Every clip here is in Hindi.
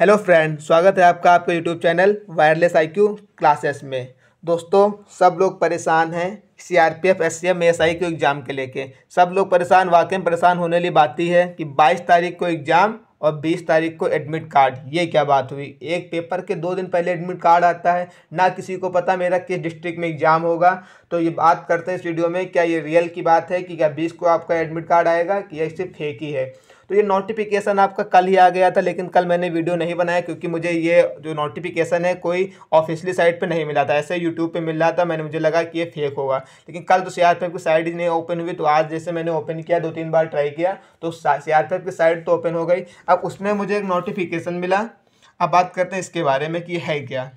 हेलो फ्रेंड स्वागत है आपका आपके YouTube channel wireless IQ classes में दोस्तों सब लोग परेशान हैं सीआरपीएफ एससीएम एएसआई के एग्ज़ाम के लेके सब लोग परेशान वाकई में परेशान होने वाली बात ही है कि 22 तारीख को एग्ज़ाम और 20 तारीख को एडमिट कार्ड ये क्या बात हुई एक पेपर के दो दिन पहले एडमिट कार्ड आता है ना किसी को पता मेरा किस डिस्ट्रिक्ट में एग्ज़ाम होगा तो ये बात करते हैं इस वीडियो में क्या ये रियल की बात है कि क्या बीस को आपका एडमिट कार्ड आएगा कि यह सिर्फ फेक ही है तो ये नोटिफिकेशन आपका कल ही आ गया था लेकिन कल मैंने वीडियो नहीं बनाया क्योंकि मुझे ये जो नोटिफिकेशन है कोई ऑफिशियली साइट पर नहीं मिला था ऐसे यूट्यूब पर मिल रहा था मैंने मुझे लगा कि ये फेक होगा लेकिन कल तो सी की साइट ही नहीं ओपन हुई तो आज जैसे मैंने ओपन किया दो तीन बार ट्राई किया तो सी की साइट तो ओपन हो गई अब उसमें मुझे एक नोटिफिकेशन मिला अब बात करते हैं इसके बारे में कि है क्या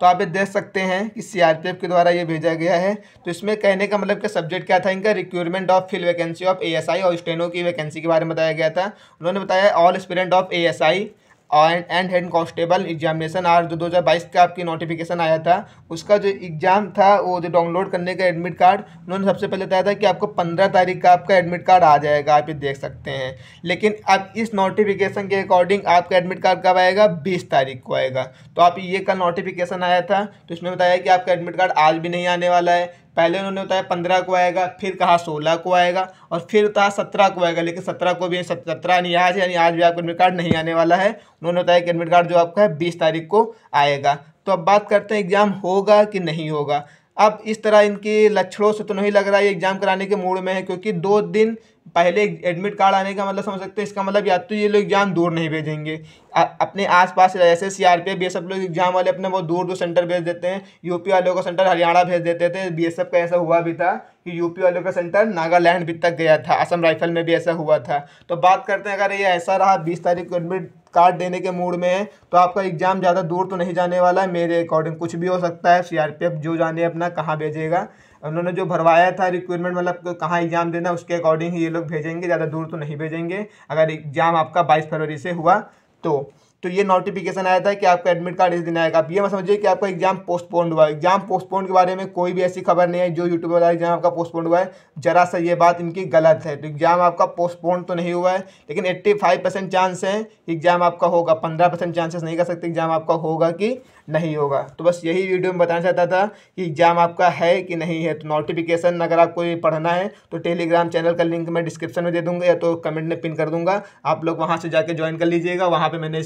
तो आप ये देख सकते हैं कि सीआरपीएफ के द्वारा ये भेजा गया है तो इसमें कहने का मतलब कि सब्जेक्ट क्या था इनका recruitment of fill vacancy of ASI और स्टेनो की वैकेंसी के बारे में बताया गया था उन्होंने बताया all student of ASI and head constable examination are जो 2022 का आपकी नोटिफिकेशन आया था उसका जो एग्ज़ाम था वो जो डाउनलोड करने का एडमिट कार्ड उन्होंने सबसे पहले बताया था कि आपको 15 तारीख का आपका एडमिट कार्ड आ जाएगा आप ये देख सकते हैं लेकिन अब इस नोटिफिकेशन के अकॉर्डिंग आपका एडमिट कार्ड कब आएगा बीस तारीख को आएगा तो आप ये कल नोटिफिकेशन आया था तो इसमें बताया कि आपका एडमिट कार्ड आज भी नहीं आने वाला है पहले उन्होंने बताया पंद्रह को आएगा फिर कहा सोलह को आएगा और फिर कहा सत्रह को आएगा लेकिन सत्रह को भी सत्रह यानी आज यानी आज भी आपका एडमिट कार्ड नहीं आने वाला है उन्होंने बताया कि एडमिट कार्ड जो आपका है बीस तारीख को आएगा तो अब बात करते हैं एग्ज़ाम होगा कि नहीं होगा अब इस तरह इनके लक्षणों से तो नहीं लग रहा है एग्ज़ाम कराने के मूड में है क्योंकि दो दिन पहले एडमिट कार्ड आने का मतलब समझ सकते हैं इसका मतलब या तो ये लोग एग्ज़ाम दूर नहीं भेजेंगे आ, अपने आसपास जैसे सी आर पी एफ लोग एग्ज़ाम वाले अपने बहुत दूर दूर सेंटर भेज देते हैं यूपी वालों का सेंटर हरियाणा भेज देते थे बी एस एफ का ऐसा हुआ भी था कि यूपी वालों का सेंटर नागालैंड भी तक गया था असम राइफल में भी ऐसा हुआ था तो बात करते हैं अगर ये ऐसा रहा बीस तारीख को एडमिट कार्ड देने के मूड में है तो आपका एग्ज़ाम ज़्यादा दूर तो नहीं जाने वाला है मेरे अकॉर्डिंग कुछ भी हो सकता है सीआरपीएफ जो जाने अपना कहाँ भेजेगा उन्होंने जो भरवाया था रिक्वायरमेंट मतलब कहाँ एग्ज़ाम देना उसके अकॉर्डिंग ही ये लोग भेजेंगे ज़्यादा दूर तो नहीं भेजेंगे अगर एग्ज़ाम आपका बाईस फरवरी से हुआ तो तो ये नोटिफिकेशन आया था कि आपका एडमिट कार्ड इस दिन आएगा आप ये मैं समझिए कि आपका एग्जाम पोस्टपोन हुआ है एग्जाम पोस्टपोन के बारे में कोई भी ऐसी खबर नहीं है जो यूट्यूब वाला एग्जाम आपका पोस्टपोन हुआ है जरा सा ये बात इनकी गलत है तो एग्जाम आपका पोस्टपोन तो नहीं हुआ है लेकिन एट्टी फाइव परसेंट चांस है कि एग्जाम आपका होगा पंद्रह परसेंट चांसेस नहीं कर सकते एग्जाम आपका होगा कि नहीं होगा तो बस यही वीडियो में बताना चाहता था कि एग्जाम आपका है कि नहीं है तो नोटिफिकेशन अगर आपको ये पढ़ना है तो टेलीग्राम चैनल का लिंक मैं डिस्क्रिप्शन में दे दूँगा या तो कमेंट में पिन कर दूँगा आप लोग वहाँ से जाके ज्वाइन कर लीजिएगा वहाँ पर मैंने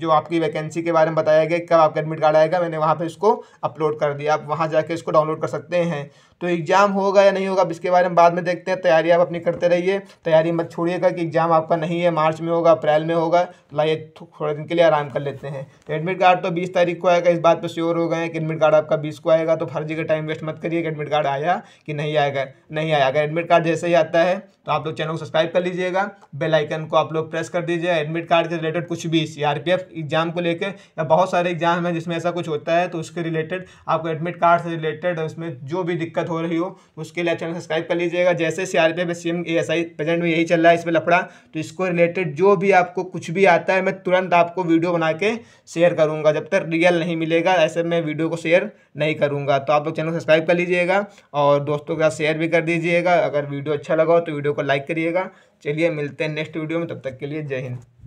जो आपकी वैकेंसी के बारे में बताया गया कब आपका एडमिट कार्ड आएगा मैंने वहाँ पर इसको अपलोड कर दिया आप वहाँ जाके इसको डाउनलोड कर सकते हैं तो एग्ज़ाम होगा या नहीं होगा अब इसके बारे में बाद में देखते हैं तैयारी आप अपनी करते रहिए तैयारी मत छोड़िएगा कि एग्ज़ाम आपका नहीं है मार्च में होगा अप्रैल में होगा तो लाइए थोड़े दिन के लिए आराम कर लेते हैं तो एडमिट कार्ड तो बीस तारीख को आएगा इस बात पर श्योर हो गए हैं कि एडमिट कार्ड आपका बीस को आएगा तो फर्जी का टाइम वेस्ट मत करिए कि एडमिट कार्ड आया कि नहीं आएगा नहीं आया अगर एडमिट कार्ड जैसे ही आता है तो आप लोग चैनल को सब्सक्राइब कर लीजिएगा बेल आइकन को आप लोग प्रेस कर दीजिए एडमिट कार्ड के रिलेटेड कुछ भी सी एग्ज़ाम को लेकर या बहुत सारे एग्ज़ाम हैं जिसमें ऐसा कुछ होता है तो उसके रिलेटेड आपको एडमिट कार्ड से रिलेटेड उसमें जो भी दिक्कत हो रही हो उसके लिए चैनल सब्सक्राइब कर लीजिएगा जैसे सी आर पी प्रेजेंट में यही चल रहा है इसमें लफड़ा तो इसको रिलेटेड जो भी आपको कुछ भी आता है मैं तुरंत आपको वीडियो बना के शेयर करूँगा जब तक रियल नहीं मिलेगा ऐसे मैं वीडियो को शेयर नहीं करूँगा तो आप लोग चैनल सब्सक्राइब कर लीजिएगा और दोस्तों के साथ शेयर भी कर दीजिएगा अगर वीडियो अच्छा लगा हो तो वीडियो को लाइक करिएगा चलिए मिलते हैं नेक्स्ट वीडियो में तब तक के लिए जय हिंद